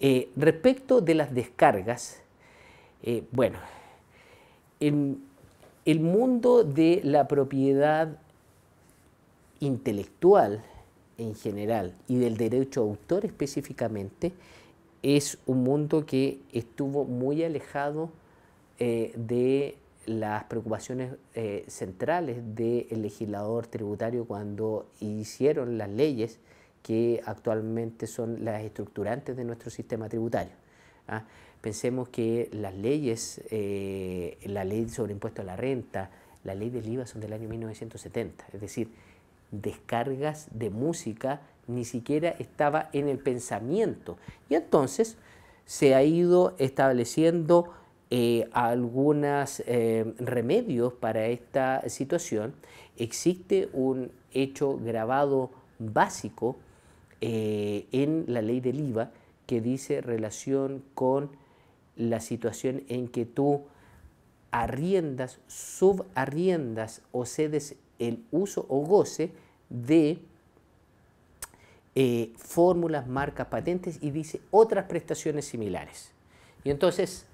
Eh, respecto de las descargas, eh, bueno, el, mundo de la propiedad intelectual en general y del derecho a autor específicamente es un mundo que estuvo muy alejado eh, de las preocupaciones centrales del legislador tributario cuando hicieron las leyes que actualmente son las estructurantes de nuestro sistema tributario. ¿ah? Pensemos que las leyes, eh, la ley sobre impuesto a la renta, la ley del IVA son del año 1970, es decir, descargas de música ni siquiera estaba en el pensamiento. Y entonces se ha ido estableciendo eh, algunos eh, remedios para esta situación. Existe un hecho grabado básico eh, en la ley del IVA que dice relación con la situación en que tú arriendas, subarriendas o cedes el uso o goce de eh, fórmulas, marcas, patentes y dice otras prestaciones similares. Y entonces,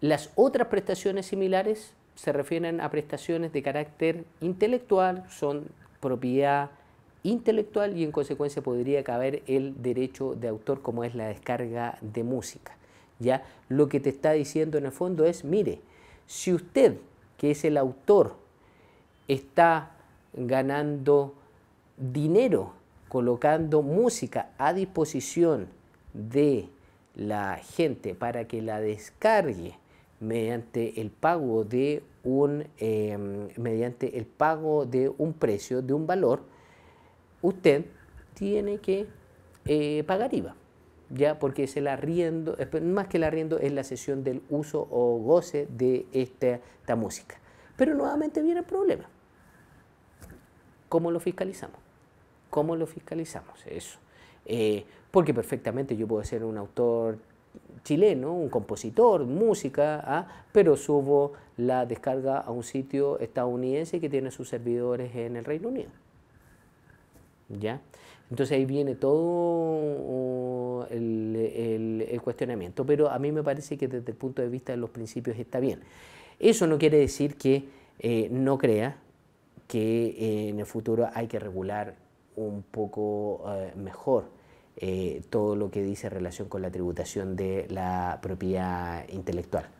las otras prestaciones similares se refieren a prestaciones de carácter intelectual, son propiedad, intelectual y en consecuencia podría caber el derecho de autor como es la descarga de música. ¿ya? Lo que te está diciendo en el fondo es, mire, si usted, que es el autor, está ganando dinero colocando música a disposición de la gente para que la descargue mediante el pago de un em, mediante el pago de un precio de un valor usted tiene que eh, pagar IVA, ya porque es el arriendo, más que el arriendo es la cesión del uso o goce de esta, música. Pero nuevamente viene el problema. ¿Cómo lo fiscalizamos? ¿Cómo lo fiscalizamos? Eso. Eh, porque perfectamente yo puedo ser un autor chileno, un compositor, música, ¿ah? pero subo la descarga a un sitio estadounidense que tiene sus servidores en el Reino Unido. ¿ya? Entonces ahí viene todo uh, el, el, cuestionamiento, pero a mí me parece que desde el punto de vista de los principios está bien. Eso no quiere decir que eh, no crea que eh, en el futuro hay que regular un poco eh, mejor todo lo que dice relación con la tributación de la propiedad intelectual.